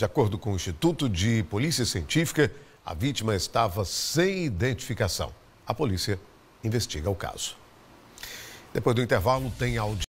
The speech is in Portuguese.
De acordo com o Instituto de Polícia Científica, a vítima estava sem identificação. A polícia investiga o caso. Depois do intervalo, tem audiência.